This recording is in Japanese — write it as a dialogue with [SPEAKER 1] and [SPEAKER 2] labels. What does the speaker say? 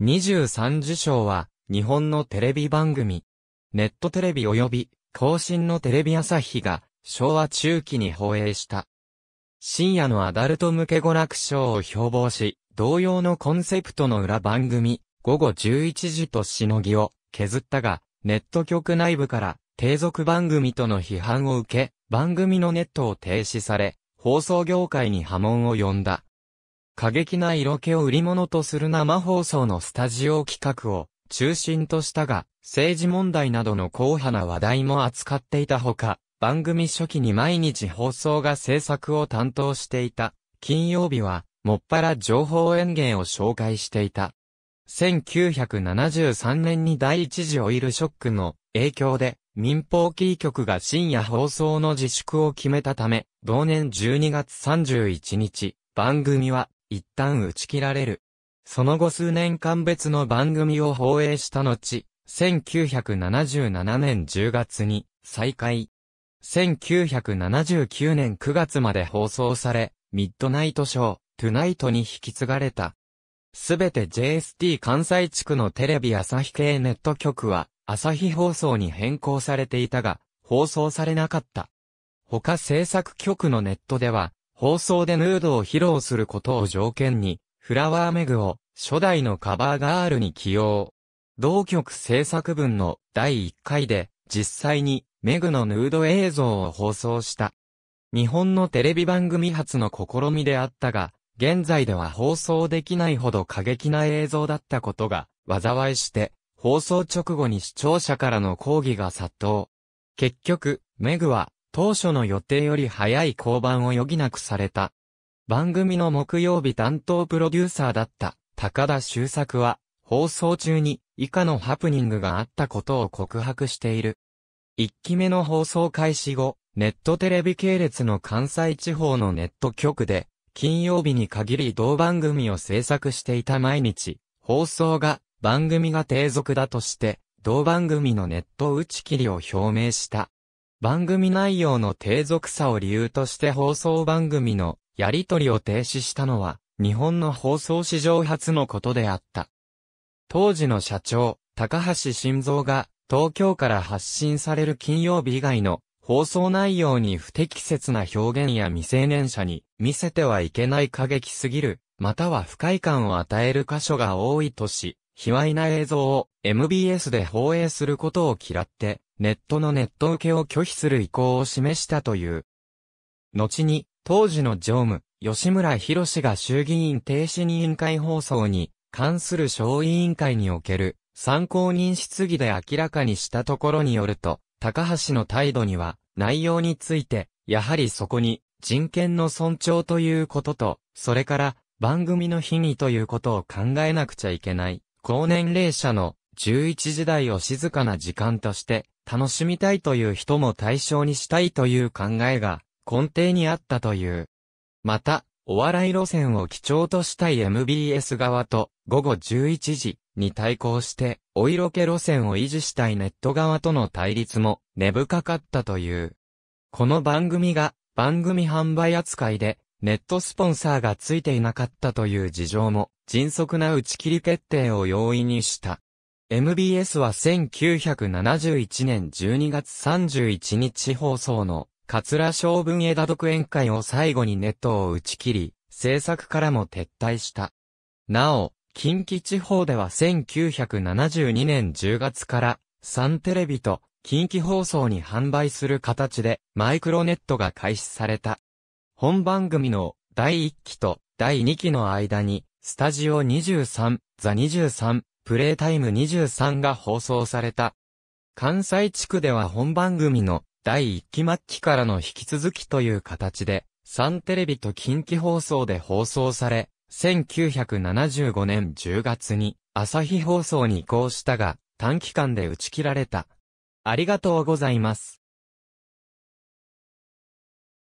[SPEAKER 1] 23受賞は、日本のテレビ番組、ネットテレビ及び、更新のテレビ朝日が、昭和中期に放映した。深夜のアダルト向け娯楽ショーを標榜し、同様のコンセプトの裏番組、午後11時としのぎを削ったが、ネット局内部から、低俗番組との批判を受け、番組のネットを停止され、放送業界に波紋を呼んだ。過激な色気を売り物とする生放送のスタジオ企画を中心としたが、政治問題などの硬派な話題も扱っていたほか、番組初期に毎日放送が制作を担当していた、金曜日は、もっぱら情報演芸を紹介していた。1973年に第一次オイルショックの影響で、民放キー局が深夜放送の自粛を決めたため、同年12月31日、番組は一旦打ち切られる。その後数年間別の番組を放映した後、1977年10月に再開。1979年9月まで放送され、ミッドナイトショー、トゥナイトに引き継がれた。すべて JST 関西地区のテレビ朝日系ネット局は、朝日放送に変更されていたが、放送されなかった。他制作局のネットでは、放送でヌードを披露することを条件に、フラワーメグを初代のカバーガールに起用。同曲制作分の第1回で実際にメグのヌード映像を放送した。日本のテレビ番組初の試みであったが、現在では放送できないほど過激な映像だったことが災いして、放送直後に視聴者からの抗議が殺到。結局、メグは当初の予定より早い降板を余儀なくされた。番組の木曜日担当プロデューサーだった高田修作は放送中に以下のハプニングがあったことを告白している。1期目の放送開始後、ネットテレビ系列の関西地方のネット局で金曜日に限り同番組を制作していた毎日、放送が番組が低俗だとして同番組のネット打ち切りを表明した。番組内容の低俗さを理由として放送番組のやり取りを停止したのは、日本の放送史上初のことであった。当時の社長、高橋晋三が、東京から発信される金曜日以外の放送内容に不適切な表現や未成年者に見せてはいけない過激すぎる、または不快感を与える箇所が多いとし、卑猥な映像を MBS で放映することを嫌って、ネットのネット受けを拒否する意向を示したという。後に、当時の常務、吉村博士が衆議院停止委員会放送に関する小委員会における参考人質疑で明らかにしたところによると、高橋の態度には内容について、やはりそこに人権の尊重ということと、それから番組の日にということを考えなくちゃいけない。高年齢者の11時代を静かな時間として楽しみたいという人も対象にしたいという考えが根底にあったという。また、お笑い路線を基調としたい MBS 側と午後11時に対抗してお色気路線を維持したいネット側との対立も根深かったという。この番組が番組販売扱いでネットスポンサーがついていなかったという事情も迅速な打ち切り決定を容易にした。MBS は1971年12月31日放送の、桂将軍枝独演会を最後にネットを打ち切り、制作からも撤退した。なお、近畿地方では1972年10月から、サンテレビと近畿放送に販売する形で、マイクロネットが開始された。本番組の第1期と第2期の間に、スタジオ23、ザ23、プレイタイム23が放送された。関西地区では本番組の第1期末期からの引き続きという形で、3テレビと近畿放送で放送され、1975年10月に朝日放送に移行したが、短期間で打ち切られた。ありがとうございます。